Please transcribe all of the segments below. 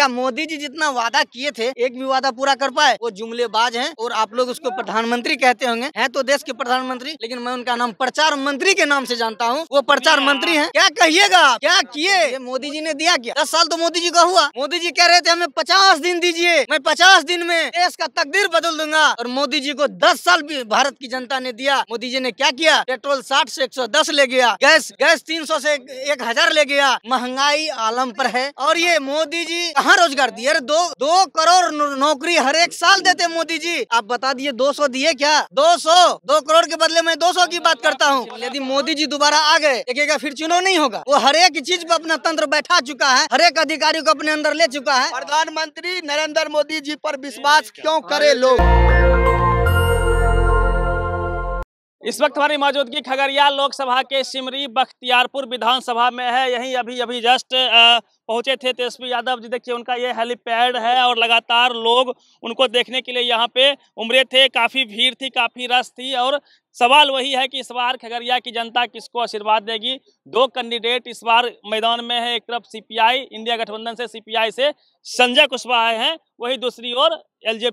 क्या मोदी जी जितना वादा किए थे एक भी वादा पूरा कर पाए वो जुमलेबाज है और आप लोग उसको प्रधानमंत्री कहते होंगे है तो देश के प्रधानमंत्री लेकिन मैं उनका नाम प्रचार मंत्री के नाम से जानता हूँ वो प्रचार मंत्री है क्या कहिएगा क्या किए मोदी जी ने दिया क्या दस साल तो मोदी जी का हुआ मोदी जी कह रहे थे हमें पचास दिन दीजिए मैं पचास दिन में देश का तकदीर बदल दूंगा और मोदी जी को दस साल भी भारत की जनता ने दिया मोदी जी ने क्या किया पेट्रोल साठ से एक सौ दस ले गया गैस गैस तीन सौ से एक हजार ले गया महंगाई आलम पर है और ये मोदी जी कहा कहाँ रोजगार दिए अरे दो दो करोड़ नौकरी हर एक साल देते मोदी जी आप बता दिए दो सौ दिए क्या दो सौ दो करोड़ के बदले में दो सौ की बात करता हूँ यदि मोदी जी दोबारा आ गए एक एक फिर चुनाव नहीं होगा वो हर एक चीज पे अपना तंत्र बैठा चुका है हर एक अधिकारी को अपने अंदर ले चुका है प्रधानमंत्री नरेंद्र मोदी जी पर विश्वास क्यों करे लोग इस वक्त हमारी मौजूदगी खगड़िया लोकसभा के सिमरी बख्तियारपुर विधानसभा में है यहीं अभी अभी जस्ट पहुंचे थे तेजस्वी यादव जी देखिए उनका ये हेलीपैड है और लगातार लोग उनको देखने के लिए यहाँ पे उमरे थे काफ़ी भीड़ थी काफ़ी रस थी और सवाल वही है कि इस बार खगड़िया की जनता किसको आशीर्वाद देगी दो कैंडिडेट इस बार मैदान में है एक तरफ सी इंडिया गठबंधन से सी से संजय कुशवाहा हैं वही दूसरी ओर एल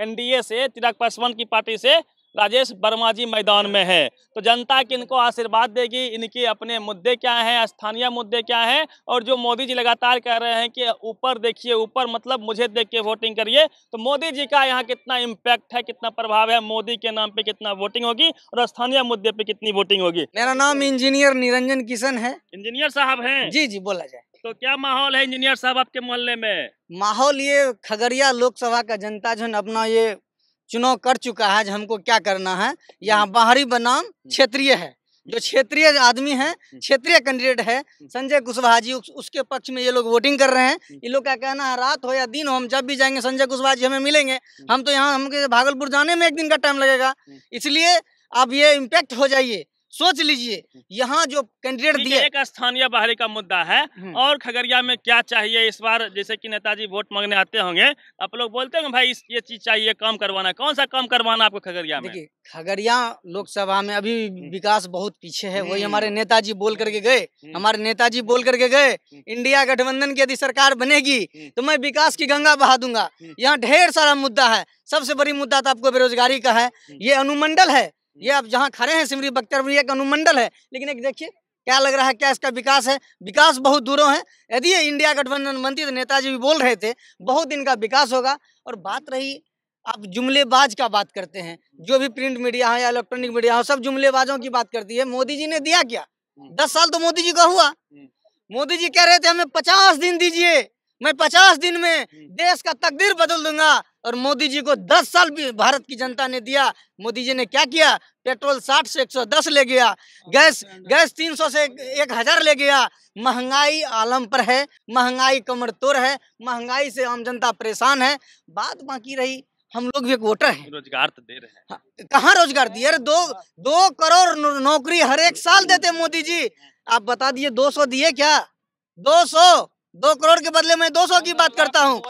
एनडीए से तिरक पासवान की पार्टी से राजेश वर्मा जी मैदान में है तो जनता की इनको आशीर्वाद देगी इनके अपने मुद्दे क्या हैं स्थानीय मुद्दे क्या हैं और जो मोदी जी लगातार कह रहे हैं कि ऊपर देखिए ऊपर मतलब मुझे देख के वोटिंग करिए तो मोदी जी का यहाँ कितना इम्पैक्ट है कितना प्रभाव है मोदी के नाम पे कितना वोटिंग होगी और स्थानीय मुद्दे पे कितनी वोटिंग होगी मेरा नाम इंजीनियर निरंजन किशन है इंजीनियर साहब है जी जी बोला जाए तो क्या माहौल है इंजीनियर साहब आपके मोहल्ले में माहौल ये खगड़िया लोकसभा का जनता जो अपना ये चुनाव कर चुका है जो हमको क्या करना है यहाँ हम्म। बाहरी बनाम हम्म। क्षेत्रीय है जो क्षेत्रीय आदमी है हम्म। क्षेत्रीय कैंडिडेट है संजय कुशवाहा जी उसके पक्ष में ये लोग वोटिंग कर रहे हैं इन लोग का कहना है रात हो या दिन हो हम जब भी जाएंगे संजय कुशवाहा जी हमें मिलेंगे हम तो यहाँ हमके भागलपुर जाने में एक दिन का टाइम लगेगा इसलिए आप ये इम्पैक्ट हो जाइए सोच लीजिए यहाँ जो कैंडिडेट दिए एक स्थानीय बाहरी का मुद्दा है और खगड़िया में क्या चाहिए इस बार जैसे कि नेताजी वोट मांगने आते होंगे आप लोग बोलते होंगे भाई ये चीज चाहिए काम करवाना कौन सा काम करवाना आपको खगड़िया में खगड़िया लोकसभा में अभी विकास बहुत पीछे है वही हमारे नेताजी बोल करके गए हमारे नेताजी बोल करके गए इंडिया गठबंधन की यदि सरकार बनेगी तो मैं विकास की गंगा बहा दूंगा यहाँ ढेर सारा मुद्दा है सबसे बड़ी मुद्दा तो आपको बेरोजगारी का है ये अनुमंडल है ये आप जहाँ खड़े हैं सिमरी बख्तर एक अनुमंडल है लेकिन एक देखिए क्या लग रहा है क्या इसका विकास है विकास बहुत दूरों है यदि ये इंडिया गठबंधन मंत्री तो नेताजी भी बोल रहे थे बहुत इनका विकास होगा और बात रही आप जुमलेबाज का बात करते हैं जो भी प्रिंट मीडिया हो या इलेक्ट्रॉनिक मीडिया हो सब जुमलेबाजों की बात करती है मोदी जी ने दिया क्या हम्म। दस साल तो मोदी जी का हुआ हम्म। मोदी जी कह रहे थे हमें पचास दिन दीजिए मैं पचास दिन में हम्म। देश का तकदीर बदल दूंगा और मोदी जी को 10 साल भी भारत की जनता ने दिया मोदी जी ने क्या किया पेट्रोल 60 से 110 ले गया हाँ, गैस गैस 300 से एक हजार ले गया महंगाई आलम पर है महंगाई कमर तोड़ है महंगाई से आम जनता परेशान है बात बाकी रही हम लोग भी एक वोटर हैं रोजगार तो दे रहे हैं हाँ, कहाँ रोजगार दिए अरे दो हाँ। दो करोड़ नौकरी हर एक साल देते मोदी जी आप बता दिए दो सौ दिए क्या दो सौ दो करोड़ के बदले मैं दो सौ की बात करता हूँ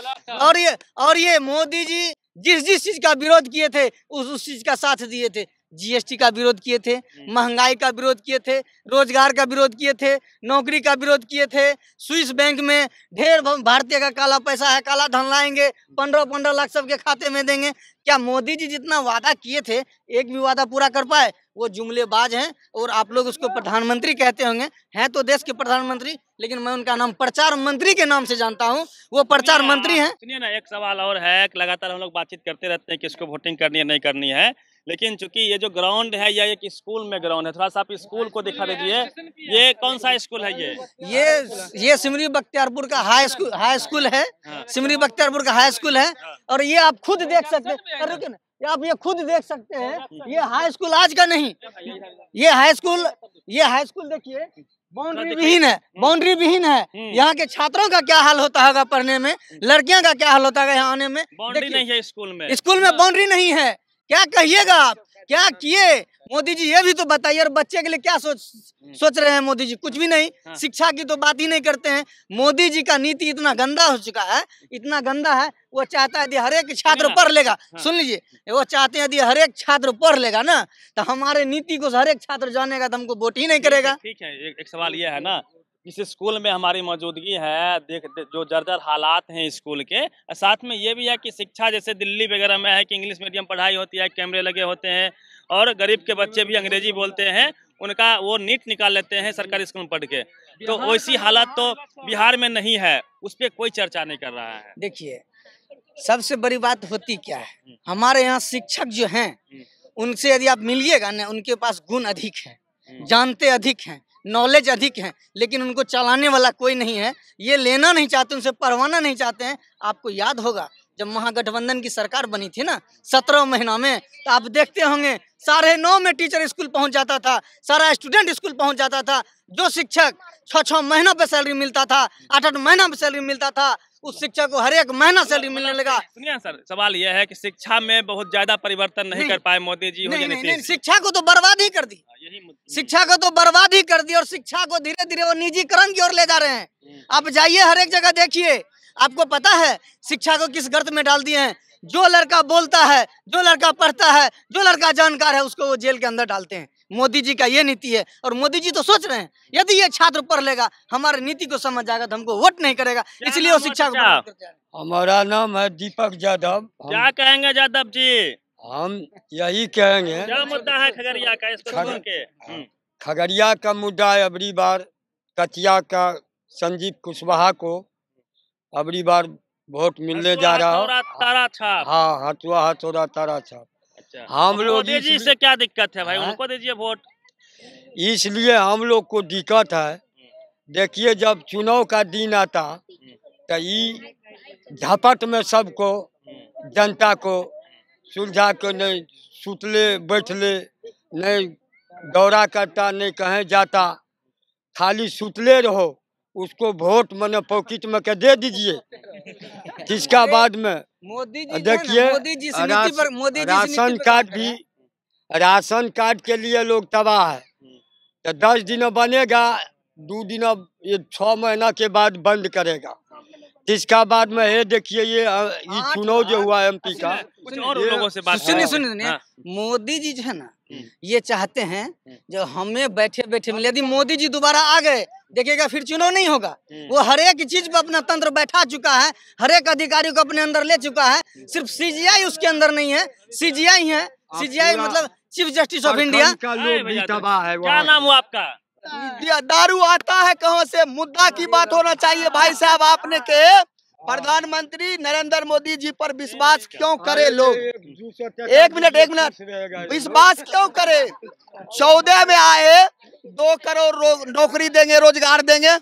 और ये और ये मोदी जी जिस जिस चीज का विरोध किए थे उस उस चीज का साथ दिए थे जीएसटी का विरोध किए थे हम्म। महंगाई का विरोध किए थे रोजगार का विरोध किए थे नौकरी का विरोध किए थे स्विस बैंक में ढेर भारतीय का काला पैसा है काला धन लाएंगे पंद्रह पंद्रह लाख सबके खाते में देंगे क्या मोदी जी जितना वादा किए थे एक भी वादा पूरा कर पाए वो जुमलेबाज हैं और आप लोग उसको प्रधानमंत्री कहते होंगे हैं तो देश के प्रधानमंत्री लेकिन मैं उनका नाम प्रचार मंत्री के नाम से जानता हूँ वो प्रचार मंत्री हैं सुनिए ना एक सवाल और है लगातार हम लोग बातचीत करते रहते हैं कि इसको वोटिंग करनी है नहीं करनी है लेकिन चूंकि ये जो ग्राउंड है या एक स्कूल में ग्राउंड है थोड़ा सा आप स्कूल को दिखा दीजिए ये कौन सा स्कूल है ये ये ये सिमरी बख्तियारपुर का हाई स्कूल हाई स्कूल है हाँ। सिमरी बख्तियारपुर का हाई स्कूल है हाँ। और ये आप खुद देख हाँ। सकते हैं आप ये खुद देख सकते हैं हाँ, हाँ। ये हाई स्कूल आज का नहीं हाँ, ये हाई स्कूल ये हाई स्कूल देखिए बाउंड्री विहीन है बाउंड्री विहीन है हम्म। हम्म। यहाँ के छात्रों का क्या हाल होता होगा पढ़ने में लड़कियाँ का क्या हाल होता है यहाँ आने में बाउंड्री नहीं है स्कूल में स्कूल में बाउंड्री नहीं है क्या कहिएगा आप क्या हाँ। किए मोदी जी ये भी तो बताइए और बच्चे के लिए क्या सोच हम्म। सोच रहे हैं मोदी जी कुछ भी नहीं हाँ। शिक्षा की तो बात ही नहीं करते हैं मोदी जी का नीति इतना गंदा हो चुका है इतना गंदा है वो चाहता है यदि हर एक छात्र पढ़ लेगा हाँ। सुन लीजिए वो चाहते हैं यदि हर एक छात्र पढ़ लेगा ना तो हमारे नीति को हर एक छात्र जानेगा तो हमको वोट ही नहीं करेगा ठीक है एक सवाल यह है ना इस स्कूल में हमारी मौजूदगी है देख जो जर्जर हालात हैं स्कूल के साथ में ये भी है कि शिक्षा जैसे दिल्ली वगैरह में है कि इंग्लिश मीडियम पढ़ाई होती है कैमरे लगे होते हैं और गरीब के बच्चे भी अंग्रेजी बोलते हैं उनका वो नीट निकाल लेते हैं सरकारी स्कूल में पढ़ के तो वैसी हालत तो बिहार में नहीं है उस पर कोई चर्चा नहीं कर रहा है देखिए सबसे बड़ी बात होती क्या है हम्म। हमारे यहाँ शिक्षक जो हैं हम्म। उनसे यदि आप मिलिएगा ना उनके पास गुण अधिक है हम्म। जानते अधिक हैं नॉलेज अधिक है लेकिन उनको चलाने वाला कोई नहीं है ये लेना नहीं चाहते उनसे पढ़वाना नहीं चाहते हैं आपको याद होगा जब महागठबंधन की सरकार बनी थी ना सत्रह महीना में तो आप देखते होंगे साढ़े नौ में टीचर स्कूल पहुंच जाता था सारा स्टूडेंट स्कूल पहुंच जाता था जो शिक्षक छः छः महीना पे सैलरी मिलता था आठ आठ महीना पे सैलरी मिलता था उस शिक्षक को हर एक महीना सैलरी मिलने लगा सुनिए सर सवाल यह है कि शिक्षा में बहुत ज्यादा परिवर्तन नहीं, नहीं कर पाए मोदी जी नहीं, नहीं, नहीं, शिक्षा को तो बर्बाद ही कर दी हाँ, शिक्षा को तो बर्बाद ही कर दी और शिक्षा को धीरे धीरे वो निजीकरण की ओर ले जा रहे हैं हम्म। आप जाइए हर एक जगह देखिए आपको पता है शिक्षा को किस गर्त में डाल दिए हैं जो लड़का बोलता है जो लड़का पढ़ता है जो लड़का जानकार है उसको वो जेल के अंदर डालते हैं मोदी जी का ये नीति है और मोदी जी तो सोच रहे हैं यदि ये छात्र पढ़ लेगा हमारे नीति को समझ जाएगा तो हमको वोट नहीं करेगा इसलिए वो शिक्षा को हमारा नाम है दीपक यादव क्या कहेंगे यादव जी हम यही कहेंगे क्या मुद्दा है खगड़िया का हाँ। हम्म। खगड़िया का मुद्दा है अबरी बार कतिया का संजीव कुशवाहा को अबरी बार वोट मिलने जा रहा है तारा छाप हाँ हथुआ हथोरा तारा छाप अच्छा। हम लोग क्या दिक्कत है भाई हाँ? उनको दीजिए वोट इसलिए हम लोग को दिक्कत है देखिए जब चुनाव का दिन आता तो ये झपट में सबको जनता को सुलझा के नहीं सुतले बैठले नहीं दौरा करता नहीं कहीं जाता खाली सुतले रहो उसको वोट मैंने पॉकेट में के दे दीजिए किसका बाद में मोदी जी देखिए राशन कार्ड भी राशन कार्ड के लिए लोग तबाह है हम्म। तो दस दिन बनेगा दो दिन ये छः महीना के बाद बंद करेगा इसका बाद में ये देखिए ये चुनाव जो हुआ एम पी का सुनिए सुनिए हाँ। मोदी जी जो है ना हम्म। ये चाहते हैं हम्म। जो हमें बैठे बैठे मिले यदि मोदी जी दोबारा आ गए देखिएगा फिर चुनाव नहीं होगा हम्म। वो हर एक चीज पर अपना तंत्र बैठा चुका है हर एक अधिकारी को अपने अंदर ले चुका है सिर्फ सीजीआई उसके अंदर नहीं है सीजीआई है सीजीआई मतलब चीफ जस्टिस ऑफ इंडिया क्या नाम हुआ आपका दारू आता है कहाँ से मुद्दा की बात होना चाहिए भाई साहब आपने के प्रधानमंत्री नरेंद्र मोदी जी पर विश्वास क्यों करे लोग एक मिनट एक मिनट विश्वास क्यों करे चौदह में आए दो करोड़ नौकरी देंगे रोजगार देंगे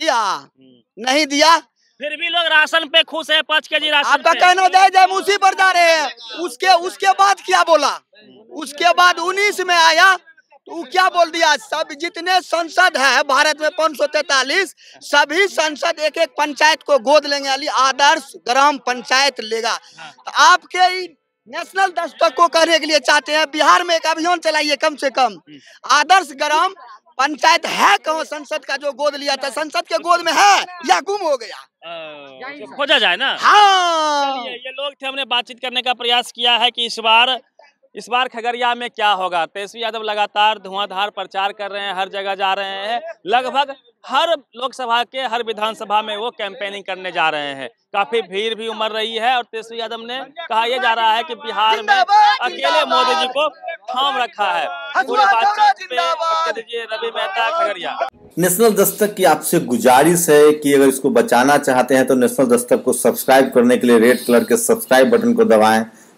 दिया हम्म। नहीं दिया फिर भी लोग राशन पे खुश है पाँच के जी राशन आपका कहना जायज उसी पर जा रहे हैं उसके उसके बाद क्या बोला हम्म। उसके बाद उन्नीस में आया तो क्या बोल दिया सब जितने संसद है भारत में पाँच सभी संसद एक एक पंचायत को गोद लेंगे अली आदर्श ग्राम पंचायत लेगा हाँ। तो आपके नेशनल दस्तक को करने के लिए चाहते हैं बिहार में एक अभियान चलाइए कम से कम आदर्श ग्राम पंचायत है कहो संसद का जो गोद लिया था संसद के गोद में है या गुम हो गया खोजा जाए ना हाँ ये लोग थे हमने बातचीत करने का प्रयास किया है कि इस बार इस बार खगड़िया में क्या होगा तेजस्वी यादव लगातार धुआंधार प्रचार कर रहे हैं हर जगह जा रहे हैं लगभग हर लोकसभा के हर विधानसभा में वो कैंपेनिंग करने जा रहे हैं काफी भीड़ भी उमड़ रही है और तेजस्वी यादव ने कहा यह जा रहा है कि बिहार में अकेले मोदी जी को थाम रखा है पूरी बातचीत रवि मेहता खगड़िया नेशनल दस्तक की आपसे गुजारिश है कि अगर इसको बचाना चाहते हैं तो नेशनल दस्तक को सब्सक्राइब करने के लिए रेड कलर के सब्सक्राइब बटन को दबाएं